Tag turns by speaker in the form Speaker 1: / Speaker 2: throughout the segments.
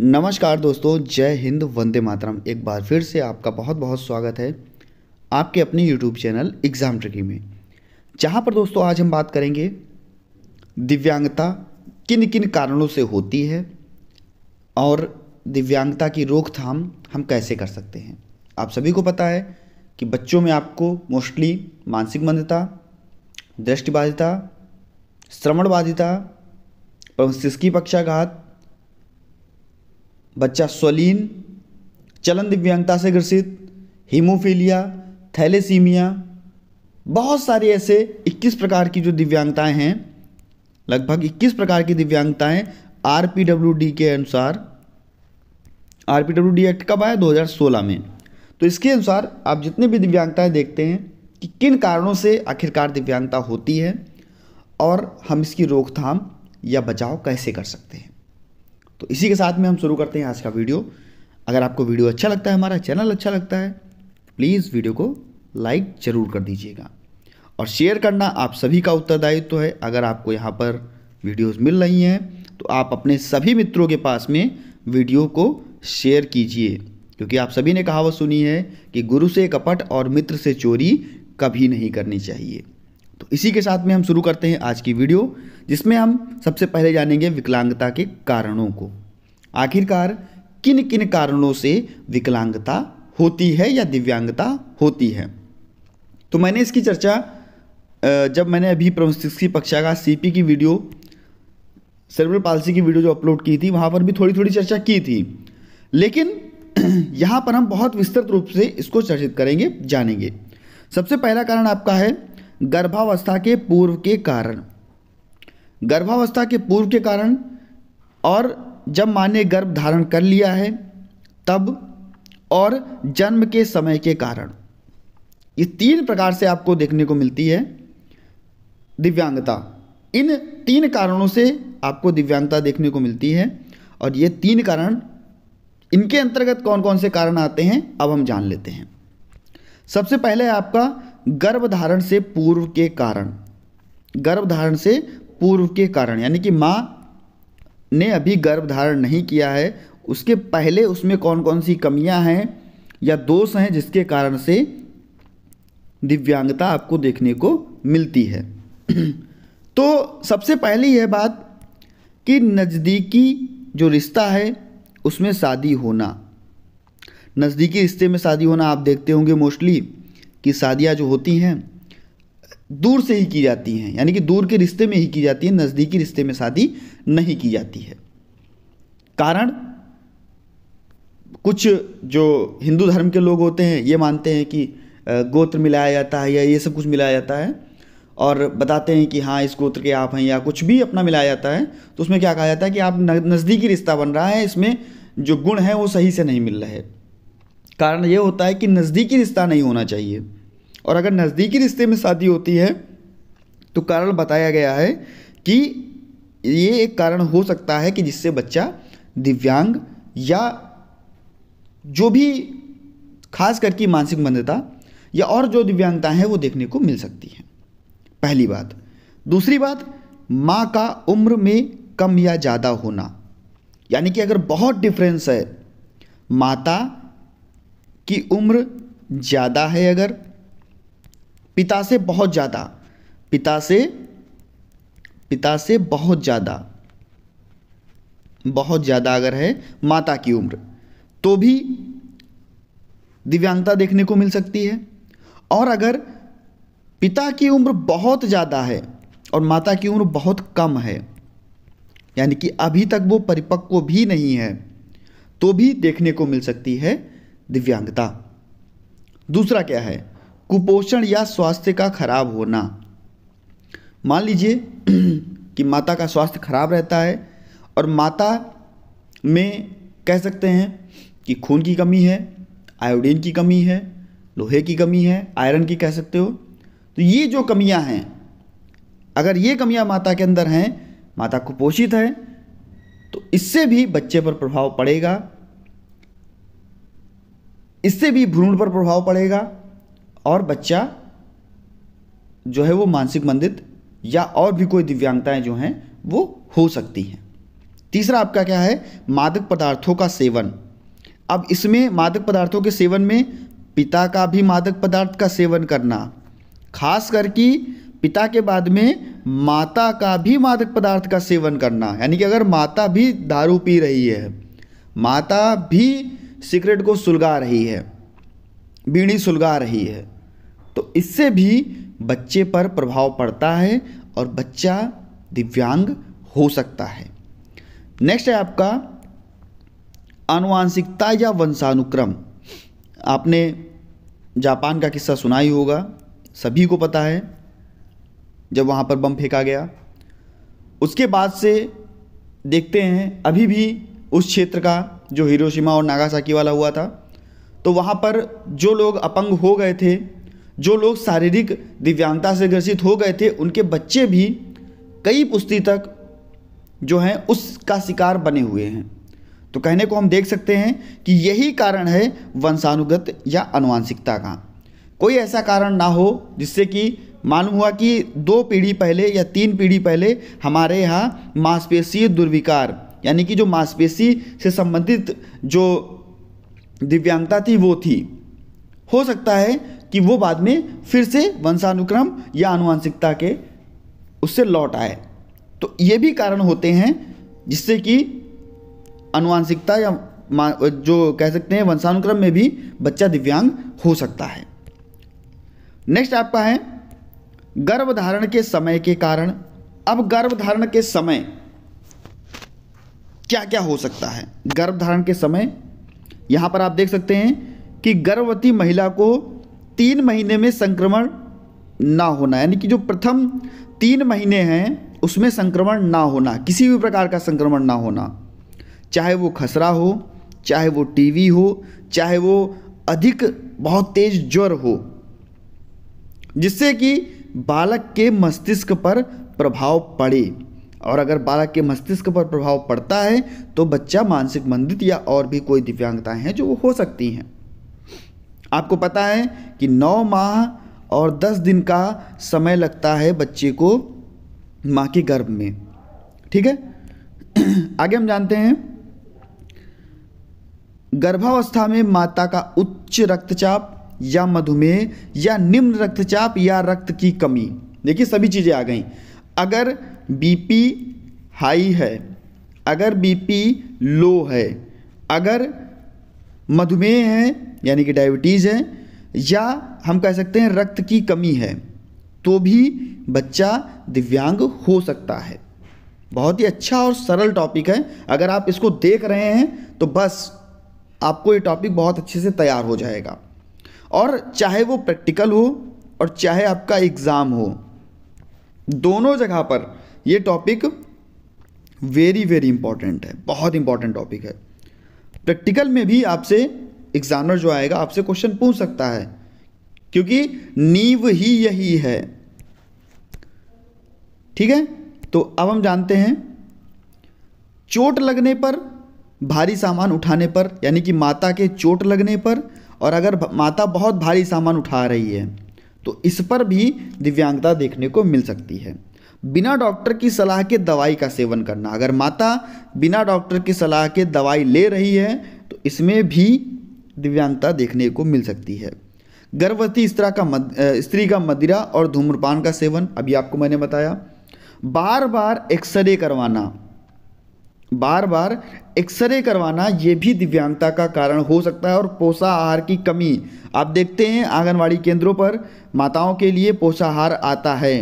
Speaker 1: नमस्कार दोस्तों जय हिंद वंदे मातरम एक बार फिर से आपका बहुत बहुत स्वागत है आपके अपने यूट्यूब चैनल एग्ज़ाम ट्रिकी में जहाँ पर दोस्तों आज हम बात करेंगे दिव्यांगता किन किन कारणों से होती है और दिव्यांगता की रोकथाम हम कैसे कर सकते हैं आप सभी को पता है कि बच्चों में आपको मोस्टली मानसिक मंदता दृष्टिबाधिता श्रवणबाधिता बाधिता मस्तिष्की पक्षाघात बच्चा स्वलीन चलन दिव्यांगता से ग्रसित हीमोफीलिया थैलेसीमिया बहुत सारे ऐसे 21 प्रकार की जो दिव्यांगताएं हैं लगभग 21 प्रकार की दिव्यांगताएं आर के अनुसार आर एक्ट कब आया 2016 में तो इसके अनुसार आप जितने भी दिव्यांगताएं देखते हैं कि किन कारणों से आखिरकार दिव्यांगता होती है और हम इसकी रोकथाम या बचाव कैसे कर सकते हैं तो इसी के साथ में हम शुरू करते हैं आज का वीडियो अगर आपको वीडियो अच्छा लगता है हमारा चैनल अच्छा लगता है प्लीज़ वीडियो को लाइक ज़रूर कर दीजिएगा और शेयर करना आप सभी का उत्तरदायित्व तो है अगर आपको यहाँ पर वीडियोज़ मिल रही हैं तो आप अपने सभी मित्रों के पास में वीडियो को शेयर कीजिए क्योंकि आप सभी ने कहावत सुनी है कि गुरु से कपट और मित्र से चोरी कभी नहीं करनी चाहिए तो इसी के साथ में हम शुरू करते हैं आज की वीडियो जिसमें हम सबसे पहले जानेंगे विकलांगता के कारणों को आखिरकार किन किन कारणों से विकलांगता होती है या दिव्यांगता होती है तो मैंने इसकी चर्चा जब मैंने अभी प्रमस्तिष्क पक्षा कक्षा का सीपी की वीडियो सर्वर पालसी की वीडियो जो अपलोड की थी वहाँ पर भी थोड़ी थोड़ी चर्चा की थी लेकिन यहाँ पर हम बहुत विस्तृत रूप से इसको चर्चित करेंगे जानेंगे सबसे पहला कारण आपका है गर्भावस्था के पूर्व के कारण गर्भावस्था के पूर्व के कारण और जब माँ ने गर्भ धारण कर लिया है तब और जन्म के समय के कारण ये तीन प्रकार से आपको देखने को मिलती है दिव्यांगता इन तीन कारणों से आपको दिव्यांगता देखने को मिलती है और ये तीन कारण इनके अंतर्गत कौन कौन से कारण आते हैं अब हम जान लेते हैं सबसे पहले आपका गर्भधारण से पूर्व के कारण गर्भधारण से पूर्व के कारण यानी कि माँ ने अभी गर्भधारण नहीं किया है उसके पहले उसमें कौन कौन सी कमियां हैं या दोष हैं जिसके कारण से दिव्यांगता आपको देखने को मिलती है तो सबसे पहली यह बात कि नज़दीकी जो रिश्ता है उसमें शादी होना नज़दीकी रिश्ते में शादी होना आप देखते होंगे मोस्टली की शादियाँ जो होती हैं दूर से ही की जाती हैं यानी कि दूर के रिश्ते में ही की जाती है नज़दीकी रिश्ते में शादी नहीं की जाती है कारण कुछ जो हिंदू धर्म के लोग होते हैं ये मानते हैं कि गोत्र मिलाया जाता है या ये सब कुछ मिलाया जाता है और बताते हैं कि हाँ इस गोत्र के आप हैं या कुछ भी अपना मिलाया जाता है तो उसमें क्या कहा जाता है कि आप नज़दीकी रिश्ता बन रहा है इसमें जो गुण है वो सही से नहीं मिल रहे कारण ये होता है कि नज़दीकी रिश्ता नहीं होना चाहिए और अगर नज़दीकी रिश्ते में शादी होती है तो कारण बताया गया है कि ये एक कारण हो सकता है कि जिससे बच्चा दिव्यांग या जो भी खास करके मानसिक मंदता या और जो दिव्यांगता है वो देखने को मिल सकती है पहली बात दूसरी बात माँ का उम्र में कम या ज़्यादा होना यानी कि अगर बहुत डिफरेंस है माता कि उम्र ज़्यादा है अगर पिता से बहुत ज़्यादा पिता से पिता से बहुत ज़्यादा बहुत ज़्यादा अगर है माता की उम्र तो भी दिव्यांगता देखने को मिल सकती है और अगर पिता की उम्र बहुत ज़्यादा है और माता की उम्र बहुत कम है यानी कि अभी तक वो परिपक्व भी नहीं है तो भी देखने को मिल सकती है दिव्यांगता दूसरा क्या है कुपोषण या स्वास्थ्य का खराब होना मान लीजिए कि माता का स्वास्थ्य खराब रहता है और माता में कह सकते हैं कि खून की कमी है आयोडीन की कमी है लोहे की कमी है आयरन की कह सकते हो तो ये जो कमियां हैं अगर ये कमियां माता के अंदर हैं माता कुपोषित है तो इससे भी बच्चे पर प्रभाव पड़ेगा इससे भी भ्रूण पर प्रभाव पड़ेगा और बच्चा जो है वो मानसिक मंदित या और भी कोई दिव्यांगताएं जो हैं वो हो सकती हैं तीसरा आपका क्या है मादक पदार्थों का सेवन अब इसमें मादक पदार्थों के सेवन में पिता का भी मादक पदार्थ का सेवन करना खास करके पिता के बाद में माता का भी मादक पदार्थ का सेवन करना यानी कि अगर माता भी दारू पी रही है माता भी सिगरेट को सुलगा रही है बीड़ी सुलगा रही है तो इससे भी बच्चे पर प्रभाव पड़ता है और बच्चा दिव्यांग हो सकता है नेक्स्ट है आपका अनुवांशिकता या वंशानुक्रम आपने जापान का किस्सा सुना ही होगा सभी को पता है जब वहाँ पर बम फेंका गया उसके बाद से देखते हैं अभी भी उस क्षेत्र का जो हिरोशिमा और नागासाकी वाला हुआ था तो वहाँ पर जो लोग अपंग हो गए थे जो लोग शारीरिक दिव्यांगता से ग्रसित हो गए थे उनके बच्चे भी कई पुश्ती तक जो हैं उसका शिकार बने हुए हैं तो कहने को हम देख सकते हैं कि यही कारण है वंशानुगत या अनुवांशिकता का कोई ऐसा कारण ना हो जिससे कि मालूम हुआ कि दो पीढ़ी पहले या तीन पीढ़ी पहले हमारे यहाँ मांसपेशीय दुर्विकार यानी कि जो मांसपेशी से संबंधित जो दिव्यांगता थी वो थी हो सकता है कि वो बाद में फिर से वंशानुक्रम या आनुवंशिकता के उससे लौट आए तो ये भी कारण होते हैं जिससे कि अनुवांशिकता या जो कह सकते हैं वंशानुक्रम में भी बच्चा दिव्यांग हो सकता है नेक्स्ट आपका है गर्भधारण के समय के कारण अब गर्भधारण के समय क्या क्या हो सकता है गर्भधारण के समय यहाँ पर आप देख सकते हैं कि गर्भवती महिला को तीन महीने में संक्रमण ना होना यानी कि जो प्रथम तीन महीने हैं उसमें संक्रमण ना होना किसी भी प्रकार का संक्रमण ना होना चाहे वो खसरा हो चाहे वो टीवी हो चाहे वो अधिक बहुत तेज ज्वर हो जिससे कि बालक के मस्तिष्क पर प्रभाव पड़े और अगर बालक के मस्तिष्क पर प्रभाव पड़ता है तो बच्चा मानसिक मंदित या और भी कोई दिव्यांगताएं हैं जो वो हो सकती हैं आपको पता है कि नौ माह और दस दिन का समय लगता है बच्चे को माँ के गर्भ में ठीक है आगे हम जानते हैं गर्भावस्था में माता का उच्च रक्तचाप या मधुमेह या निम्न रक्तचाप या रक्त की कमी देखिए सभी चीज़ें आ गई अगर बीपी हाई है अगर बीपी लो है अगर मधुमेह है यानी कि डायबिटीज़ है या हम कह सकते हैं रक्त की कमी है तो भी बच्चा दिव्यांग हो सकता है बहुत ही अच्छा और सरल टॉपिक है अगर आप इसको देख रहे हैं तो बस आपको ये टॉपिक बहुत अच्छे से तैयार हो जाएगा और चाहे वो प्रैक्टिकल हो और चाहे आपका एग्ज़ाम हो दोनों जगह पर ये टॉपिक वेरी वेरी इंपॉर्टेंट है बहुत इंपॉर्टेंट टॉपिक है प्रैक्टिकल में भी आपसे एग्जामिनर जो आएगा आपसे क्वेश्चन पूछ सकता है क्योंकि नींव ही यही है ठीक है तो अब हम जानते हैं चोट लगने पर भारी सामान उठाने पर यानी कि माता के चोट लगने पर और अगर माता बहुत भारी सामान उठा रही है तो इस पर भी दिव्यांगता देखने को मिल सकती है बिना डॉक्टर की सलाह के दवाई का सेवन करना अगर माता बिना डॉक्टर की सलाह के दवाई ले रही है तो इसमें भी दिव्यांगता देखने को मिल सकती है गर्भवती स्त्रा का मद, स्त्री का मदिरा और धूम्रपान का सेवन अभी आपको मैंने बताया बार बार एक्सरे करवाना बार बार एक्सरे करवाना ये भी दिव्यांगता का कारण हो सकता है और पोषाहार की कमी आप देखते हैं आंगनवाड़ी केंद्रों पर माताओं के लिए पोषाहार आता है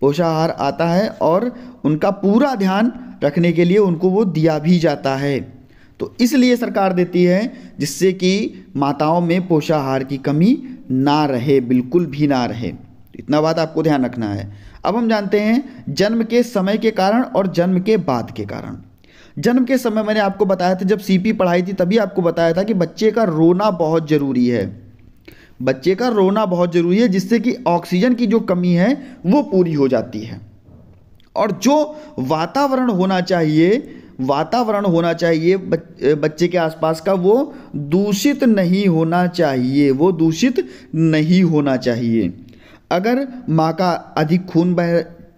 Speaker 1: पोषाहार आता है और उनका पूरा ध्यान रखने के लिए उनको वो दिया भी जाता है तो इसलिए सरकार देती है जिससे कि माताओं में पोषाहार की कमी ना रहे बिल्कुल भी ना रहे इतना बात आपको ध्यान रखना है अब हम जानते हैं जन्म के समय के कारण और जन्म के बाद के कारण जन्म के समय मैंने आपको बताया था जब सीपी पढ़ाई थी तभी आपको बताया था कि बच्चे का रोना बहुत ज़रूरी है बच्चे का रोना बहुत ज़रूरी है जिससे कि ऑक्सीजन की जो कमी है वो पूरी हो जाती है और जो वातावरण होना चाहिए वातावरण होना चाहिए बच्चे के आसपास का वो दूषित नहीं होना चाहिए वो दूषित नहीं होना चाहिए अगर माँ का अधिक खून बह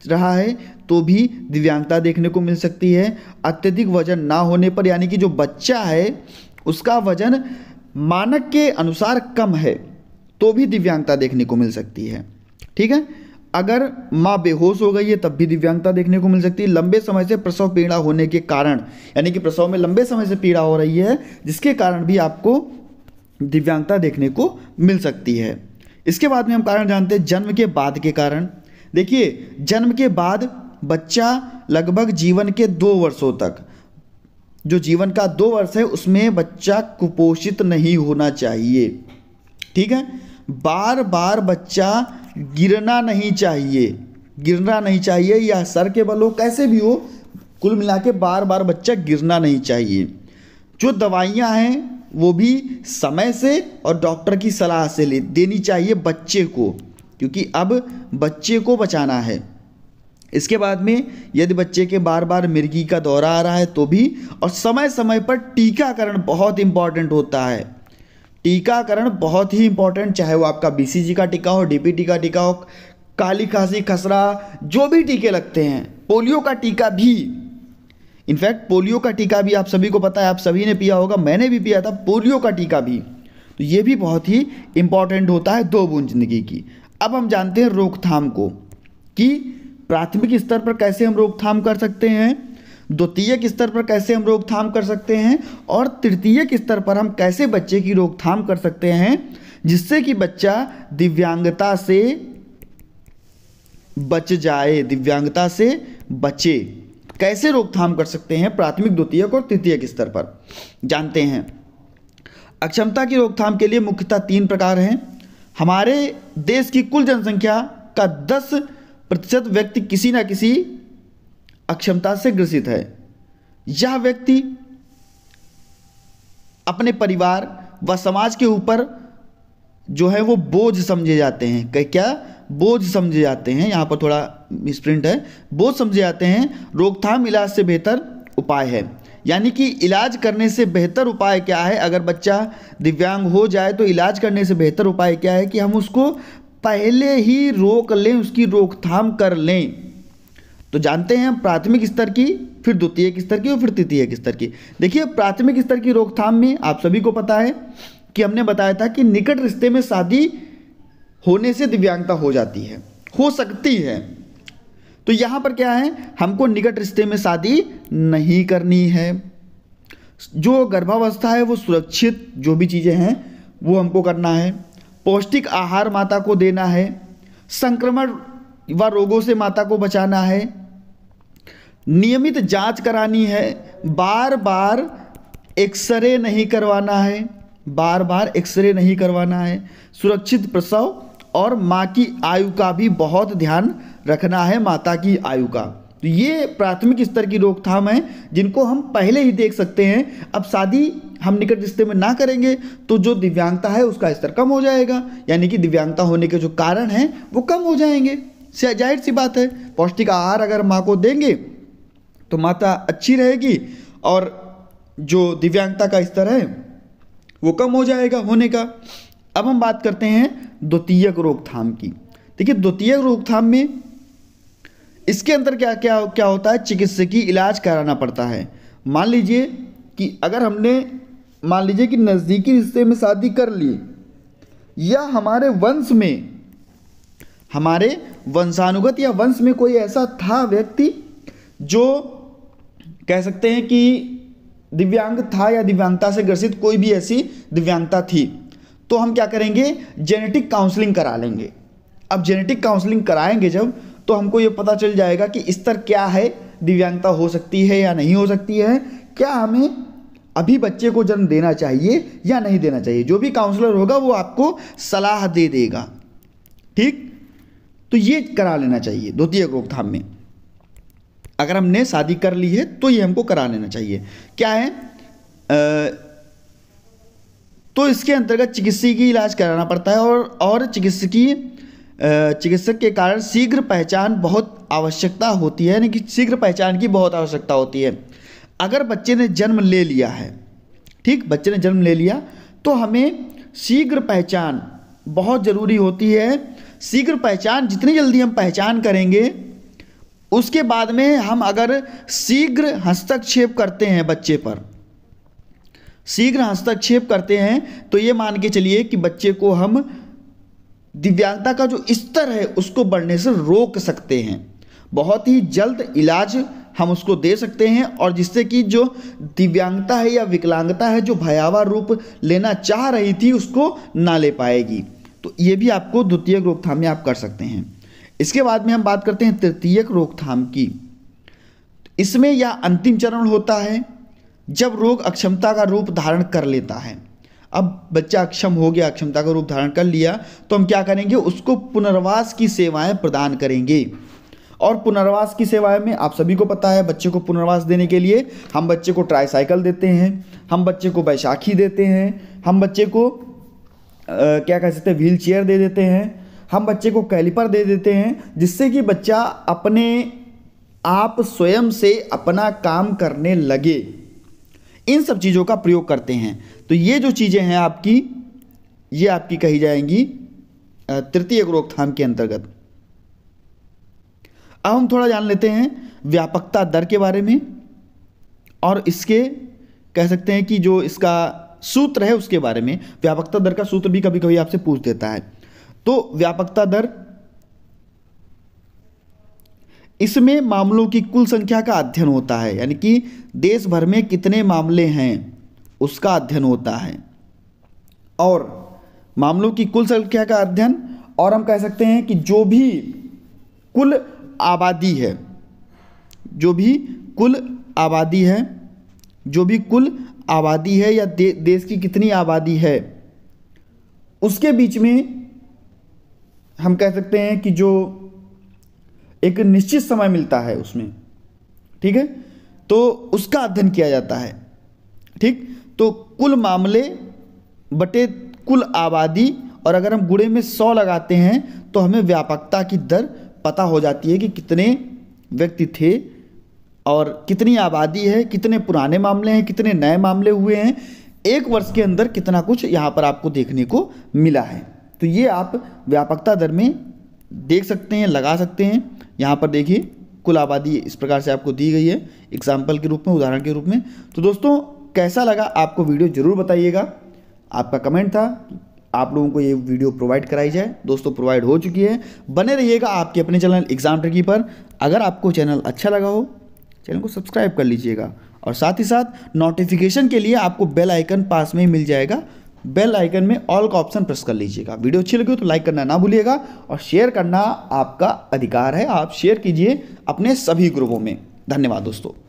Speaker 1: रहा है तो भी दिव्यांगता देखने को मिल सकती है अत्यधिक वजन ना होने पर यानी कि जो बच्चा है उसका वजन मानक के अनुसार कम है तो भी दिव्यांगता देखने को मिल सकती है ठीक है अगर माँ बेहोश हो गई है तब भी दिव्यांगता देखने को मिल सकती है लंबे समय से प्रसव पीड़ा होने के कारण यानी कि प्रसव में लंबे समय से पीड़ा हो रही है जिसके कारण भी आपको दिव्यांगता देखने को मिल सकती है इसके बाद में हम कारण जानते हैं जन्म के बाद के कारण देखिए जन्म के बाद बच्चा लगभग जीवन के दो वर्षों तक जो जीवन का दो वर्ष है उसमें बच्चा कुपोषित नहीं होना चाहिए ठीक है बार बार बच्चा गिरना नहीं चाहिए गिरना नहीं चाहिए या सर के बल हो कैसे भी हो कुल मिला के बार बार बच्चा गिरना नहीं चाहिए जो दवाइयाँ हैं वो भी समय से और डॉक्टर की सलाह से ले देनी चाहिए बच्चे को क्योंकि अब बच्चे को बचाना है इसके बाद में यदि बच्चे के बार बार मिर्गी का दौरा आ रहा है तो भी और समय समय पर टीकाकरण बहुत इम्पॉर्टेंट होता है टीकाकरण बहुत ही इंपॉर्टेंट चाहे वो आपका बीसीजी का टीका हो डीपीटी का टीका हो काली खांसी खसरा जो भी टीके लगते हैं पोलियो का टीका भी इनफैक्ट पोलियो का टीका भी आप सभी को पता है आप सभी ने पिया होगा मैंने भी पिया था पोलियो का टीका भी तो ये भी बहुत ही इंपॉर्टेंट होता है दो बूंद जिंदगी की अब हम जानते हैं रोकथाम को कि प्राथमिक स्तर पर कैसे हम रोकथाम कर सकते हैं द्वितीयक स्तर पर कैसे हम रोकथाम कर सकते हैं और तृतीयक स्तर पर हम कैसे बच्चे की रोकथाम कर सकते हैं जिससे कि बच्चा दिव्यांगता से बच जाए दिव्यांगता से बचे कैसे रोकथाम कर सकते हैं प्राथमिक द्वितीयक और तृतीयक स्तर पर जानते हैं अक्षमता की रोकथाम के लिए मुख्यतः तीन प्रकार हैं हमारे देश की कुल जनसंख्या का दस प्रतिशत व्यक्ति किसी न किसी अक्षमता से ग्रसित है यह व्यक्ति अपने परिवार व समाज के ऊपर जो है वो बोझ समझे जाते हैं कह क्या बोझ समझे जाते हैं यहाँ पर थोड़ा मिसप्रिंट है बोझ समझे जाते हैं रोकथाम इलाज से बेहतर उपाय है यानी कि इलाज करने से बेहतर उपाय क्या है अगर बच्चा दिव्यांग हो जाए तो इलाज करने से बेहतर उपाय क्या है कि हम उसको पहले ही रोक लें उसकी रोकथाम कर लें तो जानते हैं हम प्राथमिक स्तर की फिर द्वितीय स्तर की और फिर तृतीय स्तर की देखिए प्राथमिक स्तर की रोकथाम में आप सभी को पता है कि हमने बताया था कि निकट रिश्ते में शादी होने से दिव्यांगता हो जाती है हो सकती है तो यहां पर क्या है हमको निकट रिश्ते में शादी नहीं करनी है जो गर्भावस्था है वो सुरक्षित जो भी चीज़ें हैं वो हमको करना है पौष्टिक आहार माता को देना है संक्रमण व रोगों से माता को बचाना है नियमित जांच करानी है बार बार एक्सरे नहीं करवाना है बार बार एक्सरे नहीं करवाना है सुरक्षित प्रसव और माँ की आयु का भी बहुत ध्यान रखना है माता की आयु का तो ये प्राथमिक स्तर की रोकथाम है जिनको हम पहले ही देख सकते हैं अब शादी हम निकट रिश्ते में ना करेंगे तो जो दिव्यांगता है उसका स्तर कम हो जाएगा यानी कि दिव्यांगता होने के जो कारण हैं वो कम हो जाएंगे जाहिर सी बात है पौष्टिक आहार अगर माँ को देंगे तो माता अच्छी रहेगी और जो दिव्यांगता का स्तर है वो कम हो जाएगा होने का अब हम बात करते हैं द्वितीयक रोकथाम की देखिए द्वितीय रोकथाम में इसके अंदर क्या क्या क्या होता है चिकित्सकीय इलाज कराना पड़ता है मान लीजिए कि अगर हमने मान लीजिए कि नज़दीकी रिश्ते में शादी कर ली या हमारे वंश में हमारे वंशानुगत या वंश में कोई ऐसा था व्यक्ति जो कह सकते हैं कि दिव्यांग था या दिव्यांगता से ग्रसित कोई भी ऐसी दिव्यांगता थी तो हम क्या करेंगे जेनेटिक काउंसलिंग करा लेंगे अब जेनेटिक काउंसलिंग कराएंगे जब तो हमको ये पता चल जाएगा कि स्तर क्या है दिव्यांगता हो सकती है या नहीं हो सकती है क्या हमें अभी बच्चे को जन्म देना चाहिए या नहीं देना चाहिए जो भी काउंसलर होगा वो आपको सलाह दे देगा ठीक तो ये करा लेना चाहिए द्वितीय रोकथाम में अगर हमने शादी कर ली है तो ये हमको करा लेना चाहिए क्या है आ, तो इसके अंतर्गत चिकित्सकीय इलाज कराना पड़ता है और और चिकित्सकीय चिकित्सक के कारण शीघ्र पहचान बहुत आवश्यकता होती है यानी कि शीघ्र पहचान की बहुत आवश्यकता होती है अगर बच्चे ने जन्म ले लिया है ठीक बच्चे ने जन्म ले लिया तो हमें शीघ्र पहचान बहुत ज़रूरी होती है शीघ्र पहचान जितनी जल्दी हम पहचान करेंगे उसके बाद में हम अगर शीघ्र हस्तक्षेप करते हैं बच्चे पर शीघ्र हस्तक्षेप करते हैं तो ये मान के चलिए कि बच्चे को हम दिव्यांगता का जो स्तर है उसको बढ़ने से रोक सकते हैं बहुत ही जल्द इलाज हम उसको दे सकते हैं और जिससे कि जो दिव्यांगता है या विकलांगता है जो भयावह रूप लेना चाह रही थी उसको ना ले पाएगी तो ये भी आपको द्वितीय रोकथाम में आप कर सकते हैं इसके बाद में हम बात करते हैं तृतीयक रोकथाम की इसमें यह अंतिम चरण होता है जब रोग अक्षमता का रूप धारण कर लेता है अब बच्चा अक्षम हो गया अक्षमता का रूप धारण कर लिया तो हम क्या करेंगे उसको पुनर्वास की सेवाएं प्रदान करेंगे और पुनर्वास की सेवाएं में आप सभी को पता है बच्चे को पुनर्वास देने के लिए हम बच्चे को ट्राईसाइकिल देते हैं हम बच्चे को बैशाखी देते हैं हम बच्चे को आ, क्या कह सकते हैं व्हील चेयर दे देते हैं हम बच्चे को कैलिपर दे देते हैं जिससे कि बच्चा अपने आप स्वयं से अपना काम करने लगे इन सब चीज़ों का प्रयोग करते हैं तो ये जो चीज़ें हैं आपकी ये आपकी कही जाएंगी तृतीय रोकथाम के अंतर्गत अब हम थोड़ा जान लेते हैं व्यापकता दर के बारे में और इसके कह सकते हैं कि जो इसका सूत्र है उसके बारे में व्यापकता दर का सूत्र भी कभी कभी आपसे पूछ देता है तो व्यापकता दर इसमें मामलों की कुल संख्या का अध्ययन होता है यानी कि देश भर में कितने मामले हैं उसका अध्ययन होता है और मामलों की कुल संख्या का अध्ययन और हम कह सकते हैं कि जो भी कुल आबादी है जो भी कुल आबादी है जो भी कुल आबादी है या दे, देश की कितनी आबादी है उसके बीच में हम कह सकते हैं कि जो एक निश्चित समय मिलता है उसमें ठीक है तो उसका अध्ययन किया जाता है ठीक तो कुल मामले बटे कुल आबादी और अगर हम गुड़े में सौ लगाते हैं तो हमें व्यापकता की दर पता हो जाती है कि कितने व्यक्ति थे और कितनी आबादी है कितने पुराने मामले हैं कितने नए मामले हुए हैं एक वर्ष के अंदर कितना कुछ यहाँ पर आपको देखने को मिला है तो ये आप व्यापकता दर में देख सकते हैं लगा सकते हैं यहाँ पर देखिए कुल आबादी इस प्रकार से आपको दी गई है एग्जाम्पल के रूप में उदाहरण के रूप में तो दोस्तों कैसा लगा आपको वीडियो ज़रूर बताइएगा आपका कमेंट था आप लोगों को ये वीडियो प्रोवाइड कराई जाए दोस्तों प्रोवाइड हो चुकी है बने रहिएगा आपके अपने चैनल एग्जाम ट्रिकी पर अगर आपको चैनल अच्छा लगा हो चैनल को सब्सक्राइब कर लीजिएगा और साथ ही साथ नोटिफिकेशन के लिए आपको बेल आइकन पास में ही मिल जाएगा बेल आइकन में ऑल का ऑप्शन प्रेस कर लीजिएगा वीडियो अच्छी लगी हो तो लाइक करना ना भूलिएगा और शेयर करना आपका अधिकार है आप शेयर कीजिए अपने सभी ग्रुपों में धन्यवाद दोस्तों